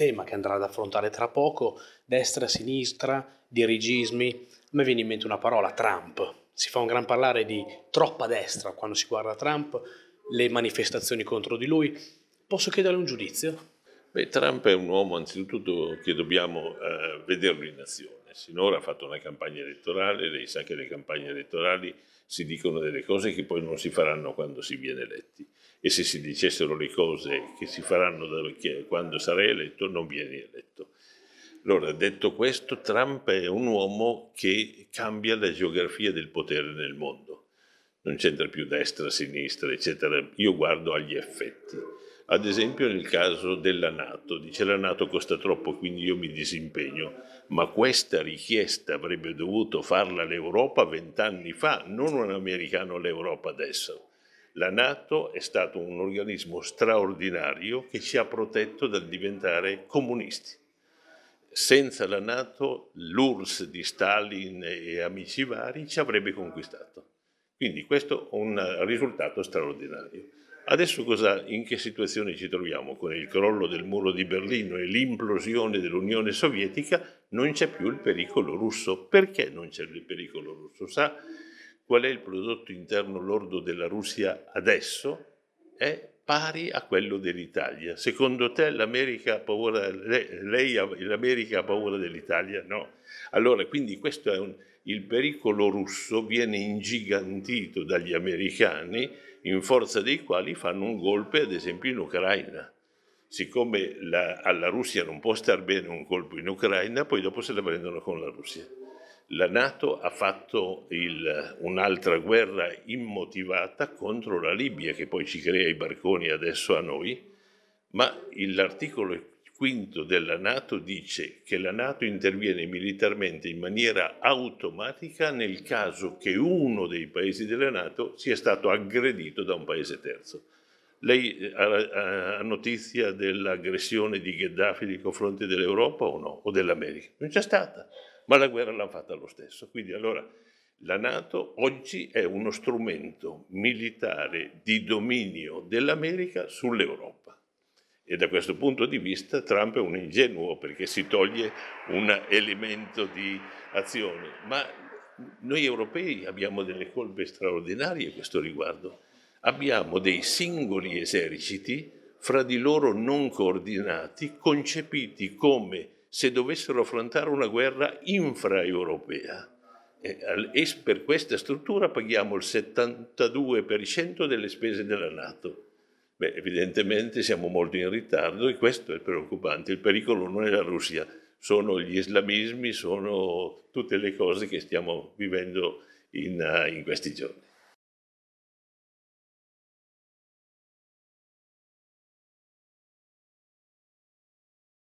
tema che andrà ad affrontare tra poco, destra, sinistra, dirigismi, a me viene in mente una parola, Trump. Si fa un gran parlare di troppa destra quando si guarda Trump, le manifestazioni contro di lui. Posso chiederle un giudizio? Beh, Trump è un uomo anzitutto che dobbiamo eh, vederlo in azione. Sinora ha fatto una campagna elettorale, lei sa che le campagne elettorali si dicono delle cose che poi non si faranno quando si viene eletti e se si dicessero le cose che si faranno quando sarai eletto, non vieni eletto. Allora, detto questo, Trump è un uomo che cambia la geografia del potere nel mondo. Non c'entra più destra, sinistra, eccetera. Io guardo agli effetti. Ad esempio nel caso della Nato, dice la Nato costa troppo, quindi io mi disimpegno, ma questa richiesta avrebbe dovuto farla l'Europa vent'anni fa, non un americano l'Europa adesso. La Nato è stato un organismo straordinario che ci ha protetto dal diventare comunisti. Senza la Nato l'URSS di Stalin e amici vari ci avrebbe conquistato. Quindi questo è un risultato straordinario. Adesso cosa, in che situazione ci troviamo? Con il crollo del muro di Berlino e l'implosione dell'Unione Sovietica non c'è più il pericolo russo. Perché non c'è il pericolo russo? Sa qual è il prodotto interno lordo della Russia adesso, è pari a quello dell'Italia. Secondo te l'America ha paura, lei, l'America ha paura dell'Italia? No. Allora, quindi questo è un, il pericolo russo viene ingigantito dagli americani in forza dei quali fanno un golpe ad esempio in Ucraina. Siccome la, alla Russia non può star bene un colpo in Ucraina, poi dopo se la prendono con la Russia la Nato ha fatto il, un'altra guerra immotivata contro la Libia, che poi ci crea i barconi adesso a noi, ma l'articolo quinto della Nato dice che la Nato interviene militarmente in maniera automatica nel caso che uno dei paesi della Nato sia stato aggredito da un paese terzo. Lei eh, ha, notizia dell'aggressione di Gheddafi nei confronti dell'Europa o no? O dell'America? Non c'è stata, ma la guerra l'ha fatta lo stesso. Quindi allora la Nato oggi è uno strumento militare di dominio dell'America sull'Europa. E da questo punto di vista Trump è un ingenuo perché si toglie un elemento di azione. Ma noi europei abbiamo delle colpe straordinarie a questo riguardo abbiamo dei singoli eserciti fra di loro non coordinati, concepiti come se dovessero affrontare una guerra infraeuropea. Eh, e per questa struttura paghiamo il 72% delle spese della Nato. Beh, evidentemente siamo molto in ritardo e questo è preoccupante. Il pericolo non è la Russia, sono gli islamismi, sono tutte le cose che stiamo vivendo in, eh, in questi giorni.